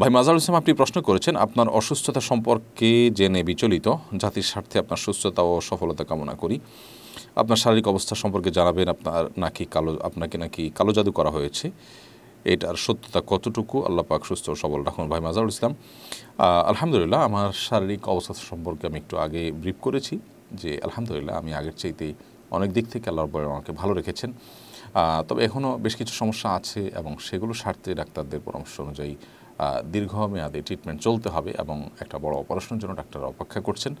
ভাই মাজারুল ইসলাম আপনি প্রশ্ন করেছেন আপনার অসুস্থতা সম্পর্কে জেনে বিচলিত জাতির স্বার্থে আপনার সুস্থতা ও সফলতা কামনা করি আপনার শারীরিক অবস্থা সম্পর্কে জানাবেন আপনার নাকি কালো আপনাকে নাকি কালো জাদু করা হয়েছে এটার সত্যতা কতটুকু আল্লাহ পাক সুস্থ সবল রাখুন ভাই মাজারুল ইসলাম আলহামদুলিল্লাহ আমার শারীরিক অবস্থা সম্পর্কে আমি একটু আগে ব্রিফ করেছি যে আলহামদুলিল্লাহ আমি আগের চাইতে অনেক দিক থেকে আল্লাহর বয় আমাকে ভালো রেখেছেন তবে এখনও বেশ কিছু সমস্যা আছে এবং সেগুলো স্বার্থে ডাক্তারদের পরামর্শ অনুযায়ী দীর্ঘমেয়াদে ট্রিটমেন্ট চলতে হবে এবং একটা বড় অপারেশনের জন্য ডাক্তার অপেক্ষা করছেন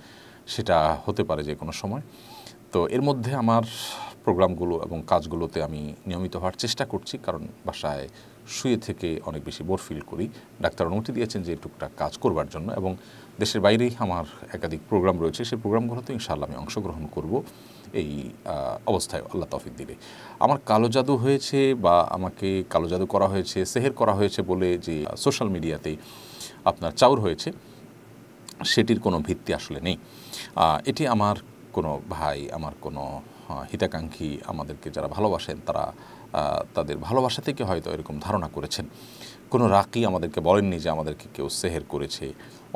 সেটা হতে পারে যে কোনো সময় তো এর মধ্যে আমার প্রোগ্রামগুলো এবং কাজগুলোতে আমি নিয়মিত হওয়ার চেষ্টা করছি কারণ বাসায় শুয়ে থেকে অনেক বেশি বোর ফিল করি ডাক্তার অনুমতি দিয়েছেন যে টুকটা কাজ করবার জন্য এবং দেশের বাইরেই আমার একাধিক প্রোগ্রাম রয়েছে সেই প্রোগ্রামগুলোতে ইনশাল্লাহ আমি অংশগ্রহণ করব এই অবস্থায় আল্লাহ তফিক দিলে আমার কালো জাদু হয়েছে বা আমাকে কালো জাদু করা হয়েছে সেহের করা হয়েছে বলে যে সোশ্যাল মিডিয়াতে আপনার চাউর হয়েছে সেটির কোনো ভিত্তি আসলে নেই এটি আমার কোনো ভাই আমার কোনো হিতাকাঙ্ক্ষী আমাদেরকে যারা ভালোবাসেন তারা তাদের ভালোবাসা থেকে হয়তো এরকম ধারণা করেছেন কোনো রাকি আমাদেরকে বলেননি যে আমাদেরকে কেউ সেহের করেছে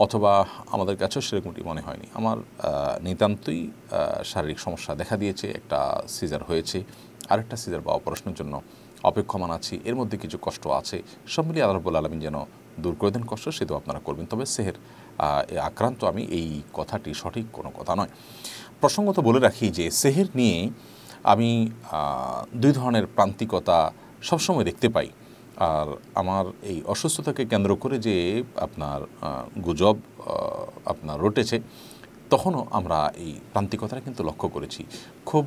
অথবা আমাদের কাছেও সেরকমটি মনে হয়নি আমার নিতান্তই শারীরিক সমস্যা দেখা দিয়েছে একটা সিজার হয়েছে আরেকটা সিজার বা অপারেশনের জন্য অপেক্ষমান আছি এর মধ্যে কিছু কষ্ট আছে সব মিলিয়ে আল্লাহবুল আলমিন যেন দূর করে দেন কষ্ট সেটাও আপনারা করবেন তবে সেহের আক্রান্ত আমি এই কথাটি সঠিক কোনো কথা নয় প্রসঙ্গত বলে রাখি যে সেহের নিয়ে আমি দুই ধরনের প্রান্তিকতা সবসময় দেখতে পাই আর আমার এই অসুস্থতাকে কেন্দ্র করে যে আপনার গুজব আপনার রটেছে তখনও আমরা এই প্রান্তিকতাটা কিন্তু লক্ষ্য করেছি খুব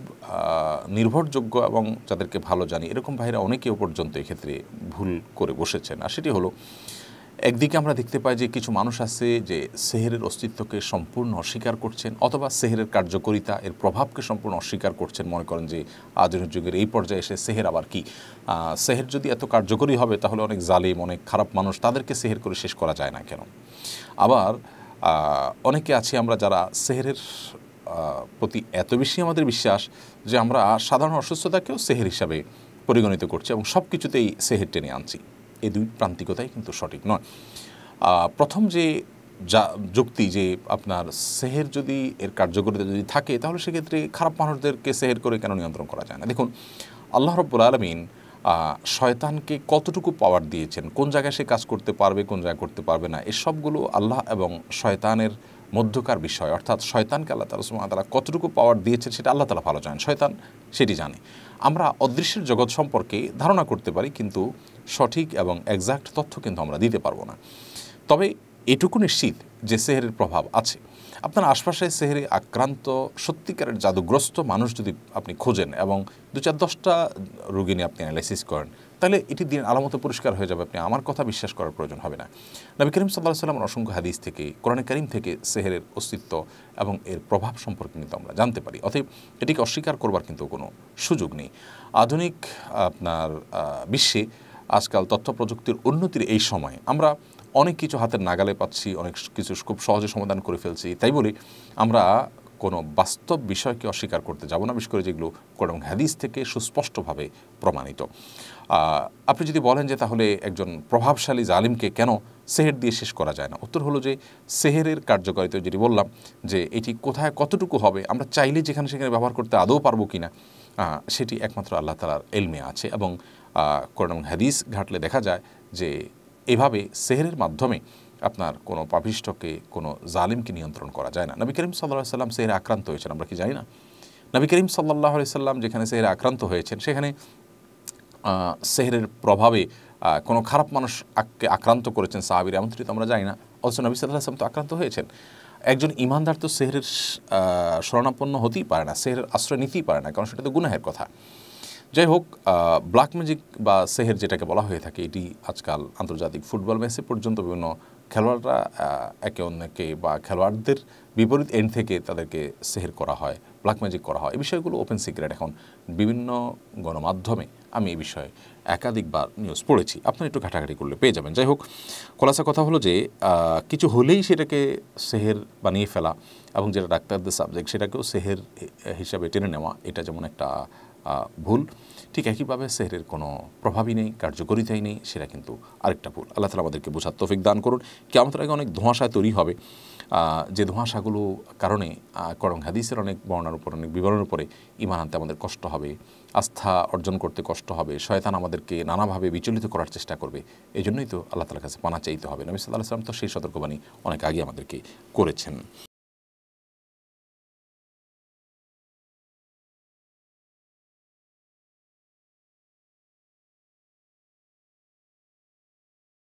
নির্ভরযোগ্য এবং যাদেরকে ভালো জানি এরকম ভাইরা অনেকেও পর্যন্ত এক্ষেত্রে ভুল করে বসেছেন আর সেটি হলো একদিকে আমরা দেখতে পাই যে কিছু মানুষ আছে যে সেহেরের অস্তিত্বকে সম্পূর্ণ অস্বীকার করছেন অথবা সেহেরের কার্যকরিতা এর প্রভাবকে সম্পূর্ণ অস্বীকার করছেন মনে করেন যে আধুনিক যুগের এই পর্যায়ে এসে সেহের আবার কি সেহের যদি এত কার্যকরী হবে তাহলে অনেক জালিম অনেক খারাপ মানুষ তাদেরকে সেহের করে শেষ করা যায় না কেন আবার অনেকে আছি আমরা যারা সেহেরের প্রতি এত বেশি আমাদের বিশ্বাস যে আমরা সাধারণ অসুস্থতাকেও সেহের হিসাবে পরিগণিত করছি এবং সব কিছুতেই সেহের টেনে আনছি এই দুই প্রান্তিকতাই কিন্তু সঠিক নয় প্রথম যে যা যুক্তি যে আপনার সেহের যদি এর কার্যকরিতা যদি থাকে তাহলে সেক্ষেত্রে খারাপ মানুষদেরকে সেহের করে কেন নিয়ন্ত্রণ করা যায় না দেখুন আল্লাহ রব্বুল আলমিন শয়তানকে কতটুকু পাওয়ার দিয়েছেন কোন জায়গায় সে কাজ করতে পারবে কোন জায়গায় করতে পারবে না এসবগুলো আল্লাহ এবং শয়তানের মধ্যকার বিষয় অর্থাৎ শয়তানকে আল্লাহ তালা সুমা তালা কতটুকু পাওয়ার দিয়েছেন সেটা আল্লাহ তালা ভালো জানেন শয়তান সেটি জানে আমরা অদৃশ্যের জগৎ সম্পর্কে ধারণা করতে পারি কিন্তু সঠিক এবং একজাক্ট তথ্য কিন্তু আমরা দিতে পারবো না তবে এটুকু নিশ্চিত যে সেহেরের প্রভাব আছে আপনার আশপাশে সেহেরে আক্রান্ত সত্যিকারের জাদুগ্রস্ত মানুষ যদি আপনি খোঁজেন এবং দু চার দশটা রোগী নিয়ে আপনি অ্যানালাইসিস করেন তাহলে এটি দিন আলামতে পরিষ্কার হয়ে যাবে আপনি আমার কথা বিশ্বাস করার প্রয়োজন হবে না নবী করিম সাল্লাহ সাল্লামের অসংখ্য হাদিস থেকে কোরআনে করিম থেকে সেহেরের অস্তিত্ব এবং এর প্রভাব সম্পর্কে কিন্তু আমরা জানতে পারি অতএব এটিকে অস্বীকার করবার কিন্তু কোনো সুযোগ নেই আধুনিক আপনার বিশ্বে আজকাল তথ্য প্রযুক্তির উন্নতির এই সময়ে আমরা অনেক কিছু হাতের নাগালে পাচ্ছি অনেক কিছু খুব সহজে সমাধান করে ফেলছি তাই বলি আমরা কোনো বাস্তব বিষয়কে অস্বীকার করতে যাব না বিশেষ করে যেগুলো কোরআন হাদিস থেকে সুস্পষ্টভাবে প্রমাণিত আপনি যদি বলেন যে তাহলে একজন প্রভাবশালী জালিমকে কেন সেহের দিয়ে শেষ করা যায় না উত্তর হলো যে সেহেরের কার্যকারিতা যদি বললাম যে এটি কোথায় কতটুকু হবে আমরা চাইলে যেখানে সেখানে ব্যবহার করতে আদৌ পারবো কি না সেটি একমাত্র আল্লাহ তালার এলমে আছে এবং কোরআন হাদিস ঘাটলে দেখা যায় যে এভাবে সেহরের মাধ্যমে আপনার কোনো পাপিষ্টকে কোনো জালিমকে নিয়ন্ত্রণ করা যায় না নবী করিম সাল্লাহ সাল্লাম সেহের আক্রান্ত হয়েছেন আমরা কি জানি না নবী করিম সাল্লাহ সাল্লাম যেখানে সেহের আক্রান্ত হয়েছেন সেখানে সেহরের প্রভাবে কোনো খারাপ মানুষকে আক্রান্ত করেছেন সাহাবির এমনটি তো আমরা জানি না অথচ নবী সাল্লাহ আসলাম তো আক্রান্ত হয়েছেন একজন ইমানদার তো সেহরের শরণাপন্ন হতেই পারে না সেহরের আশ্রয় নিতেই পারে না কারণ সেটা তো গুনাহের কথা যাই হোক ব্ল্যাক ম্যাজিক বা সেহের যেটাকে বলা হয়ে থাকে এটি আজকাল আন্তর্জাতিক ফুটবল ম্যাচে পর্যন্ত বিভিন্ন খেলোয়াড়রা একে অন্যকে বা খেলোয়াড়দের বিপরীত এন্ড থেকে তাদেরকে সেহের করা হয় ব্ল্যাক ম্যাজিক করা হয় এই বিষয়গুলো ওপেন সিক্রেট এখন বিভিন্ন গণমাধ্যমে আমি এই বিষয়ে একাধিকবার নিউজ পড়েছি আপনি একটু ঘাটাঘাটি করলে পেয়ে যাবেন যাই হোক খোলাসা কথা হলো যে কিছু হলেই সেটাকে সেহের বানিয়ে ফেলা এবং যেটা ডাক্তারদের সাবজেক্ট সেটাকেও সেহের হিসাবে টেনে নেওয়া এটা যেমন একটা ভুল ঠিক একইভাবে সেহরের কোনো প্রভাবই নেই কার্যকরিতাই নেই সেটা কিন্তু আরেকটা ভুল আল্লাহ তালা আমাদেরকে বোঝার তফিক দান করুন কেমন আগে অনেক ধোঁয়াশায় তৈরি হবে যে ধোঁয়াশাগুলো কারণে করং হাদিসের অনেক বর্ণার উপর অনেক বিবরণের উপরে ইমান আনতে আমাদের কষ্ট হবে আস্থা অর্জন করতে কষ্ট হবে শয়তান আমাদেরকে নানাভাবে বিচলিত করার চেষ্টা করবে এই জন্যই তো আল্লাহ তালার কাছে পানা চাইতে হবে নবী সাল্লাহ সাল্লাম তো সেই সতর্কবাণী অনেক আগে আমাদেরকে করেছেন